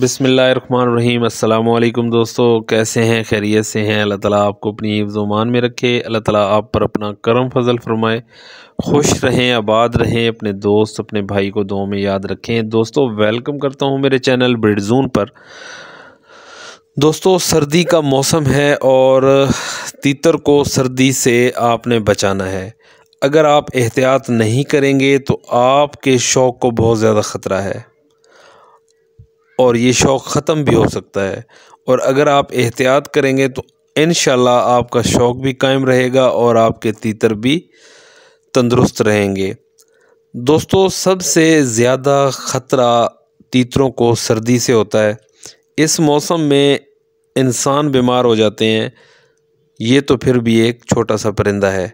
बिसमीम अल्लाम दोस्तों कैसे हैं खैरियत से हैं अल्लाह ताला आपको अपनी हिफ्जुमान में रखे अल्लाह ताला आप पर अपना करम फजल फरमाए खुश रहें आबाद रहें अपने दोस्त अपने भाई को दो में याद रखें दोस्तों वेलकम करता हूं मेरे चैनल ब्रिडजून पर दोस्तों सर्दी का मौसम है और तीतर को सर्दी से आपने बचाना है अगर आप एहतियात नहीं करेंगे तो आपके शौक़ को बहुत ज़्यादा ख़तरा है और ये शौक़ ख़त्म भी हो सकता है और अगर आप एहतियात करेंगे तो इन आपका शौक़ भी कायम रहेगा और आपके तीतर भी तंदुरुस्त रहेंगे दोस्तों सबसे ज़्यादा ख़तरा तीतरों को सर्दी से होता है इस मौसम में इंसान बीमार हो जाते हैं ये तो फिर भी एक छोटा सा परिंदा है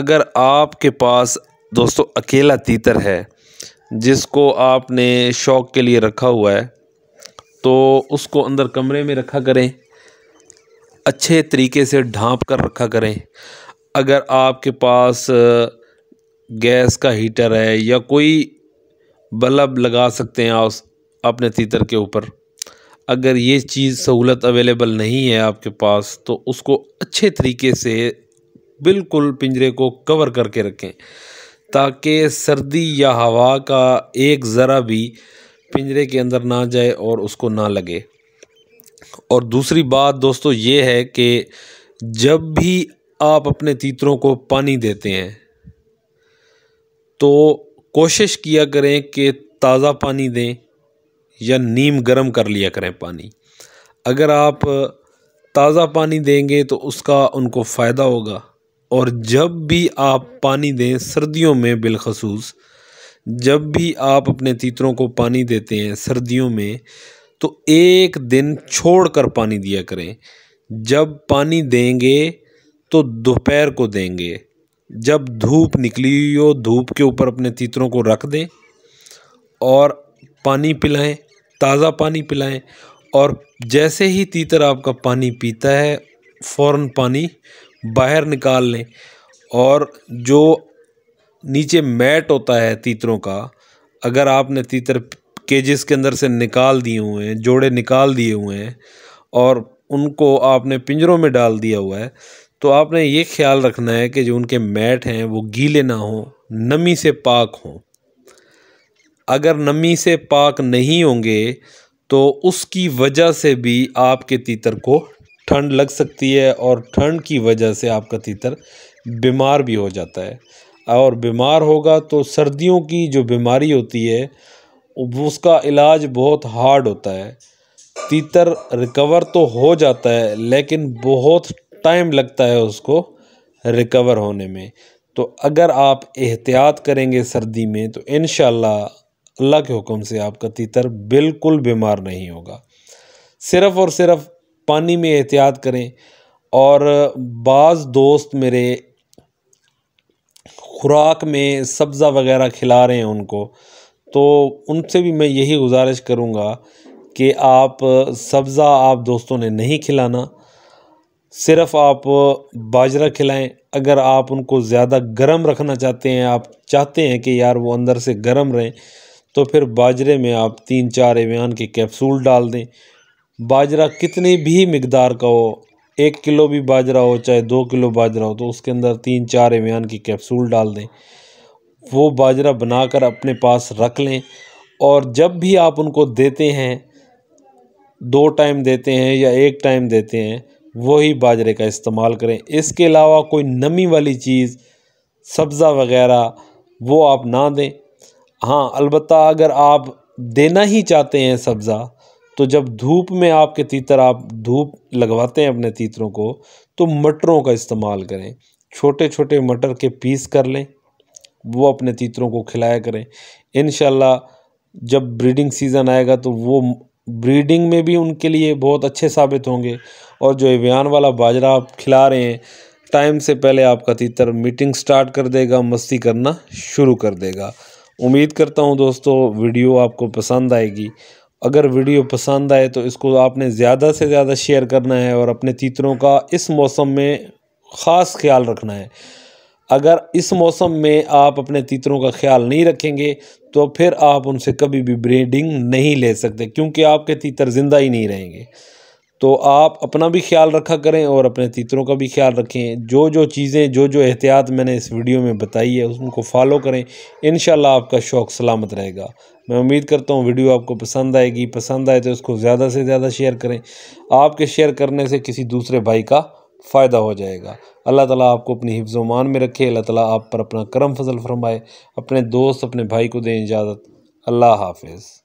अगर आपके पास दोस्तों अकेला तीतर है जिसको आपने शौक़ के लिए रखा हुआ है तो उसको अंदर कमरे में रखा करें अच्छे तरीके से ढाँप कर रखा करें अगर आपके पास गैस का हीटर है या कोई बल्ब लगा सकते हैं आप अपने तीतर के ऊपर अगर ये चीज़ सहूलत अवेलेबल नहीं है आपके पास तो उसको अच्छे तरीके से बिल्कुल पिंजरे को कवर करके रखें ताकि सर्दी या हवा का एक ज़रा भी पिंजरे के अंदर ना जाए और उसको ना लगे और दूसरी बात दोस्तों ये है कि जब भी आप अपने तीतरों को पानी देते हैं तो कोशिश किया करें कि ताज़ा पानी दें या नीम गर्म कर लिया करें पानी अगर आप ताज़ा पानी देंगे तो उसका उनको फ़ायदा होगा और जब भी आप पानी दें सर्दियों में बिलखसूस जब भी आप अपने तीतरों को पानी देते हैं सर्दियों में तो एक दिन छोड़ कर पानी दिया करें जब पानी देंगे तो दोपहर को देंगे जब धूप निकली हुई हो धूप के ऊपर अपने तीतरों को रख दें और पानी पिलाएं ताज़ा पानी पिलाएं और जैसे ही तीतर आपका पानी पीता है फ़ौर पानी बाहर निकाल लें और जो नीचे मैट होता है तीतरों का अगर आपने तीतर केजेस के अंदर से निकाल दिए हुए हैं जोड़े निकाल दिए हुए हैं और उनको आपने पिंजरों में डाल दिया हुआ है तो आपने ये ख्याल रखना है कि जो उनके मैट हैं वो गीले ना हों नमी से पाक हों अगर नमी से पाक नहीं होंगे तो उसकी वजह से भी आपके तीतर को ठंड लग सकती है और ठंड की वजह से आपका तीतर बीमार भी हो जाता है और बीमार होगा तो सर्दियों की जो बीमारी होती है उसका इलाज बहुत हार्ड होता है तीतर रिकवर तो हो जाता है लेकिन बहुत टाइम लगता है उसको रिकवर होने में तो अगर आप एहतियात करेंगे सर्दी में तो इन अल्लाह के हुक्म से आपका तीतर बिल्कुल बीमार नहीं होगा सिर्फ़ और सिर्फ़ पानी में एहतियात करें और बाज़ दोस्त मेरे खुराक में सब्ज़ा वगैरह खिला रहे हैं उनको तो उनसे भी मैं यही गुजारिश करूँगा कि आप सब्ज़ा आप दोस्तों ने नहीं खिलाना सिर्फ़ आप बाजरा खिलाएं अगर आप उनको ज़्यादा गर्म रखना चाहते हैं आप चाहते हैं कि यार वो अंदर से गर्म रहें तो फिर बाजरे में आप तीन चार एवियान के कैप्सूल डाल दें बाजरा कितनी भी मकदार का हो एक किलो भी बाजरा हो चाहे दो किलो बाजरा हो तो उसके अंदर तीन चार एमियान की कैप्सूल डाल दें वो बाजरा बनाकर अपने पास रख लें और जब भी आप उनको देते हैं दो टाइम देते हैं या एक टाइम देते हैं वही बाजरे का इस्तेमाल करें इसके अलावा कोई नमी वाली चीज़ सब्ज़ा वगैरह वो आप ना दें हाँ अलबत्त अगर आप देना ही चाहते हैं सब्ज़ा तो जब धूप में आपके तीतर आप धूप लगवाते हैं अपने तीतरों को तो मटरों का इस्तेमाल करें छोटे छोटे मटर के पीस कर लें वो अपने तीतरों को खिलाया करें इन जब ब्रीडिंग सीज़न आएगा तो वो ब्रीडिंग में भी उनके लिए बहुत अच्छे साबित होंगे और जो एवियान वाला बाजरा आप खिला रहे हैं टाइम से पहले आपका तीतर मीटिंग स्टार्ट कर देगा मस्ती करना शुरू कर देगा उम्मीद करता हूँ दोस्तों वीडियो आपको पसंद आएगी अगर वीडियो पसंद आए तो इसको आपने ज़्यादा से ज़्यादा शेयर करना है और अपने तीतरों का इस मौसम में ख़ास ख्याल रखना है अगर इस मौसम में आप अपने तीतरों का ख्याल नहीं रखेंगे तो फिर आप उनसे कभी भी ब्रीडिंग नहीं ले सकते क्योंकि आपके तीतर ज़िंदा ही नहीं रहेंगे तो आप अपना भी ख्याल रखा करें और अपने तीतरों का भी ख्याल रखें जो जो चीज़ें जो जो एहतियात मैंने इस वीडियो में बताई है उनको फॉलो करें इन आपका शौक़ सलामत रहेगा मैं उम्मीद करता हूँ वीडियो आपको पसंद आएगी पसंद आए तो उसको ज़्यादा से ज़्यादा शेयर करें आपके शेयर करने से किसी दूसरे भाई का फ़ायदा हो जाएगा अल्लाह ताला आपको अपनी हिफ्ज़ मान में रखे अल्लाह ताला आप पर अपना करम फजल फरमाए अपने दोस्त अपने भाई को दें इजाज़त अल्लाह हाफिज़